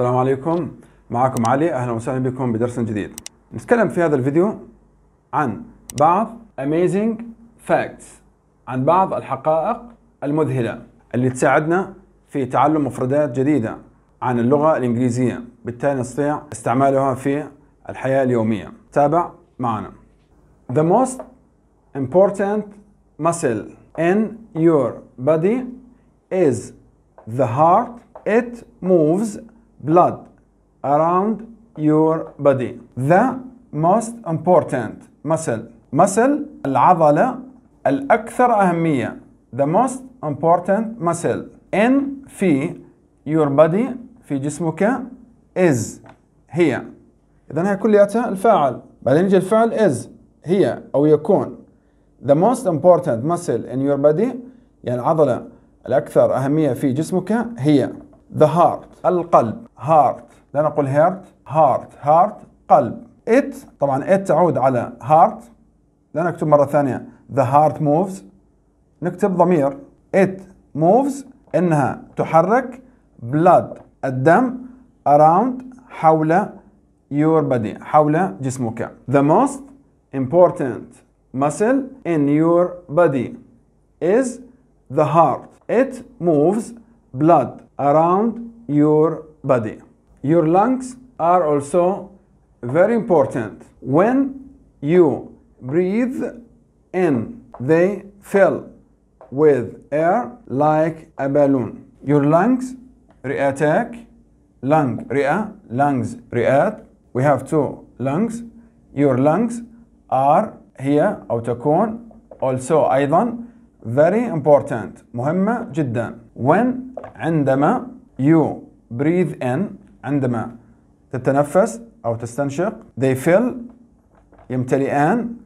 السلام عليكم معكم علي اهلا وسهلا بكم بدرس جديد نتكلم في هذا الفيديو عن بعض amazing facts عن بعض الحقائق المذهلة اللي تساعدنا في تعلم مفردات جديدة عن اللغة الإنجليزية بالتالي نستطيع استعمالها في الحياة اليومية تابع معنا The most important muscle in your body is the heart it moves blood around your body. The most important muscle muscle العضلة الأكثر أهمية the most important muscle in في your body في جسمك is هي إذا هي كلياتها الفاعل بعدين يجي الفعل is هي أو يكون the most important muscle in your body يعني العضلة الأكثر أهمية في جسمك هي the heart القلب heart لا نقول هيرت heart heart قلب it طبعا it تعود على heart لا نكتب مرة ثانية the heart moves نكتب ضمير it moves انها تحرك blood الدم around حول your body حول جسمك the most important muscle in your body is the heart it moves blood around your body. Your lungs are also very important. When you breathe in, they fill with air like a balloon. Your lungs reattack, lung rea, lungs react. We have two lungs. Your lungs are here also أيضا very important مهمة جدا when عندما you breathe in عندما تتنفس أو تستنشق they fill يمتلئان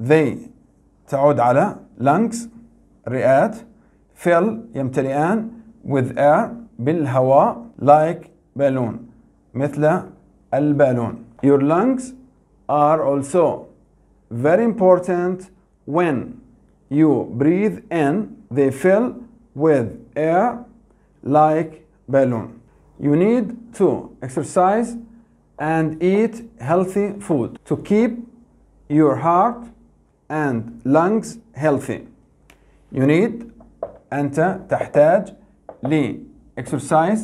they تعود على lungs رئات fill يمتلئان with air بالهواء like balloon مثل البالون your lungs are also very important when you breathe in, they fill with air like balloon. You need to exercise and eat healthy food to keep your heart and lungs healthy. You need أنت تحتاج ل exercise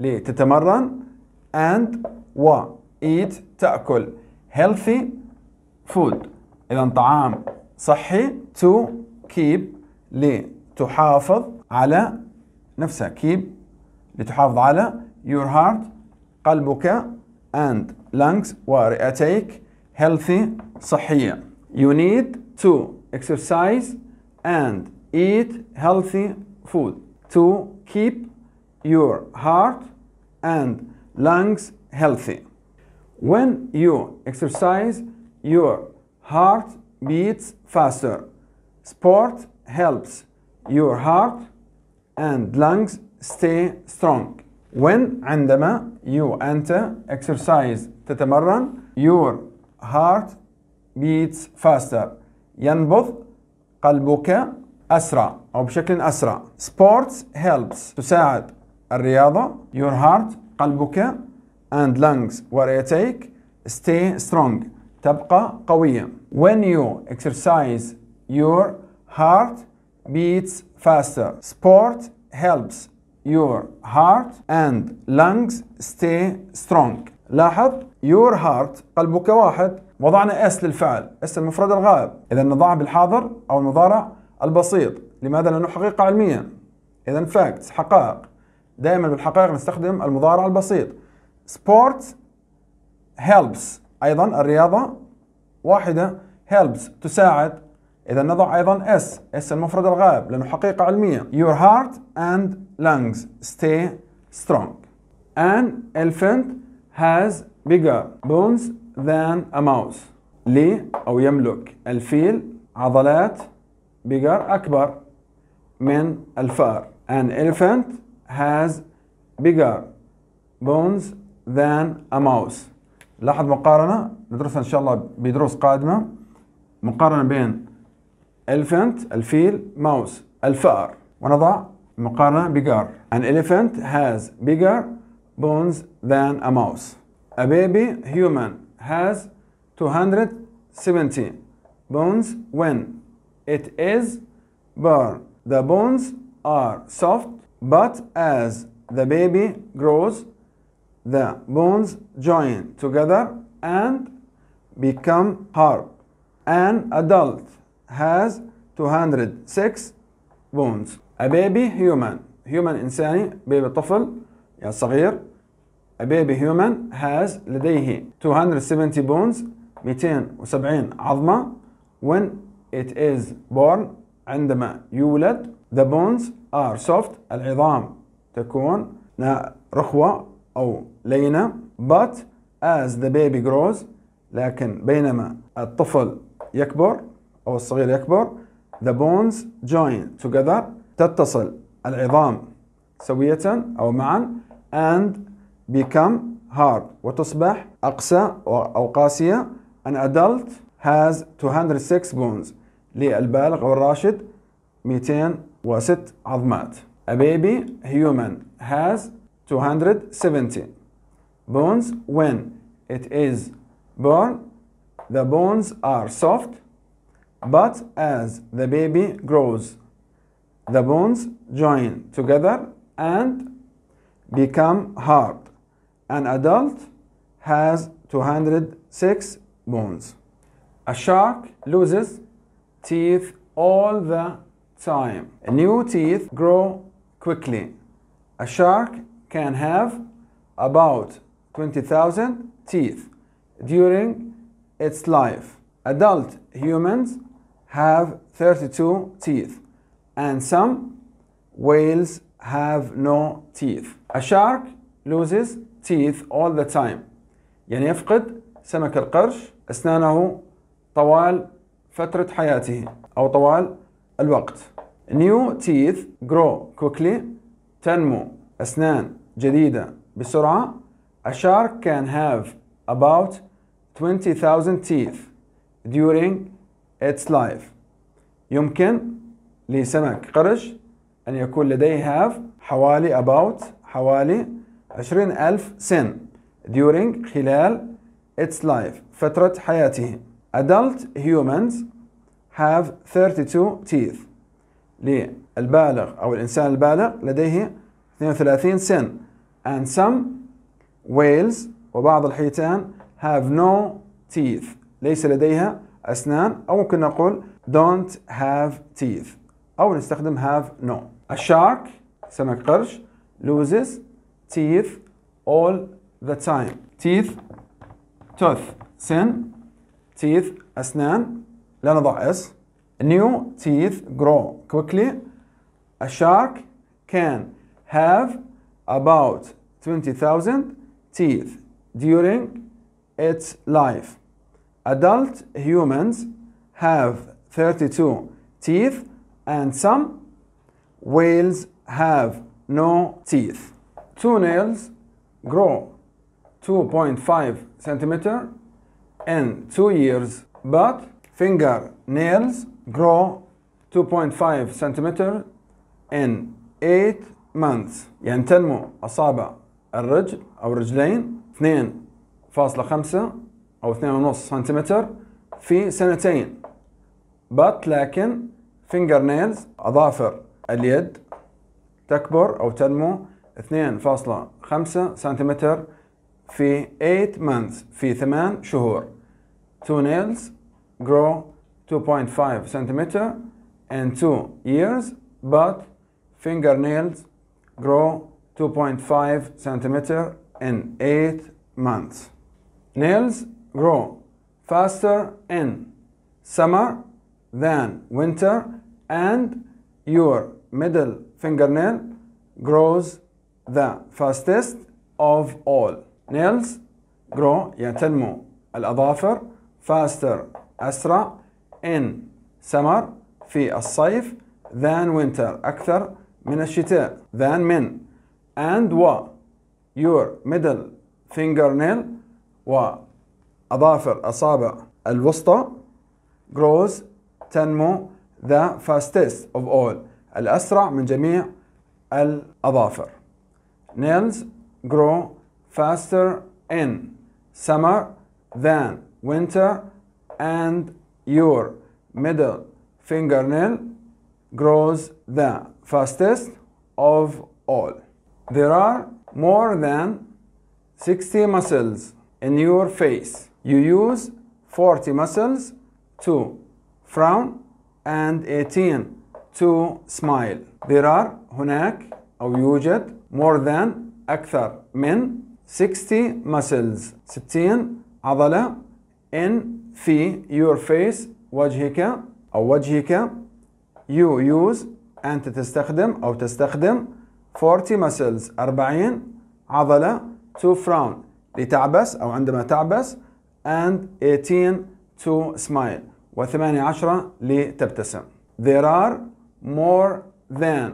لتتمرن and و eat تأكل healthy food إذا طعام صحي to keep لتحافظ على نفسك keep لتحافظ على your heart قلبك and lungs ورئتيك healthy صحية you need to exercise and eat healthy food to keep your heart and lungs healthy when you exercise your heart beats faster Sport helps your heart and lungs stay strong. When عندما you enter exercise تتمرن your heart beats faster ينبض قلبك أسرع أو بشكل أسرع sports helps تساعد الرياضة your heart قلبك and lungs ورئتيك stay strong تبقى قوية when you exercise your heart beats faster. Sport helps your heart and lungs stay strong. لاحظ your heart قلبك واحد وضعنا اس للفعل اس المفرد الغائب إذا نضعها بالحاضر أو المضارع البسيط لماذا؟ لأنه حقيقة علمية إذا facts حقائق دائما بالحقائق نستخدم المضارع البسيط sport helps أيضا الرياضة واحدة helps تساعد إذا نضع أيضا S S المفرد الغائب لأنه حقيقة علمية Your heart and lungs stay strong An elephant has bigger bones than a mouse لي أو يملك الفيل عضلات bigger أكبر من الفار An elephant has bigger bones than a mouse لاحظ مقارنة ندرسها إن شاء الله بدروس قادمة مقارنة بين elephant الفيل mouse الفار ونضع مقارنة bigger an elephant has bigger bones than a mouse a baby human has 270 bones when it is born the bones are soft but as the baby grows the bones join together and become hard an adult has 206 bones a baby human human إنساني baby طفل يعني صغير a baby human has لديه 270 bones 270 عظمة when it is born عندما يولد the bones are soft العظام تكون رخوة أو لينة but as the baby grows لكن بينما الطفل يكبر أو الصغير يكبر the bones join together تتصل العظام سوية أو معا and become hard وتصبح أقسى أو قاسية an adult has 206 bones للبالغ أو الراشد 206 عظمات a baby human has 270 bones when it is born the bones are soft But as the baby grows, the bones join together and become hard. An adult has 206 bones. A shark loses teeth all the time. New teeth grow quickly. A shark can have about 20,000 teeth during its life. Adult humans have 32 teeth and some whales have no teeth. A shark loses teeth all the time يعني يفقد سمك القرش أسنانه طوال فترة حياته أو طوال الوقت. New teeth grow quickly تنمو أسنان جديدة بسرعة. A shark can have about 20,000 teeth during its life يمكن لسمك قرش أن يكون لديه have حوالي about حوالي ألف سن during خلال its life فترة حياته adult humans have 32 teeth للبالغ أو الإنسان البالغ لديه 32 سن and some whales وبعض الحيتان have no teeth ليس لديها أسنان أو ممكن نقول don't have teeth أو نستخدم have no a shark سمك قرش loses teeth all the time teeth tooth سن teeth أسنان لا نضع S new teeth grow quickly a shark can have about 20,000 teeth during its life adult humans have 32 teeth and some whales have no teeth. Two nails grow 2.5 centimeter in two years, but finger nails grow 2.5 centimeter in 8 months يعني أصابع الرجل أو الرجلين 2.5 او 2.5 سنتيمتر في سنتين بط لكن فينجر نيلز اظافر اليد تكبر او تنمو 2.5 سنتيمتر في 8 months في 8 شهور two nails grow 2.5 centimeter in 2 years but fingernails grow 2.5 centimeter in 8 months nails grow faster in summer than winter and your middle fingernail grows the fastest of all nails grow ينتنمو الأظافر faster أسرع in summer في الصيف than winter أكثر من الشتاء than من and what your middle fingernail و أظافر أصابع الوسطى grows تنمو the fastest of all الأسرع من جميع الأظافر nails grow faster in summer than winter and your middle fingernail grows the fastest of all. There are more than 60 muscles in your face. You use 40 muscles to frown and 18 to smile. There are هناك أو يوجد more than أكثر من 60 muscles 60 عضلة in في your face وجهك أو وجهك you use أنت تستخدم أو تستخدم 40 muscles 40 عضلة to frown لتعبس أو عندما تعبس and 18 to smile و 18 لتبتسم There are more than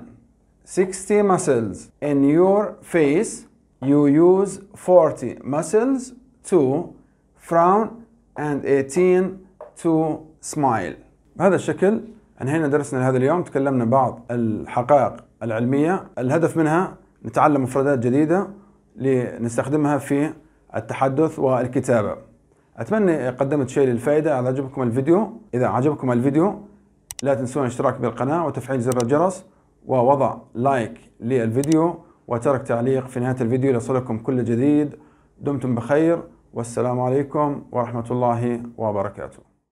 60 muscles in your face You use 40 muscles to frown and 18 to smile بهذا الشكل انهينا درسنا لهذا اليوم تكلمنا بعض الحقائق العلمية الهدف منها نتعلم مفردات جديدة لنستخدمها في التحدث والكتابة اتمنى قدمت شيء للفائده اذا عجبكم الفيديو اذا عجبكم الفيديو لا تنسون الاشتراك بالقناه وتفعيل زر الجرس ووضع لايك للفيديو وترك تعليق في نهايه الفيديو ليصلكم كل جديد دمتم بخير والسلام عليكم ورحمه الله وبركاته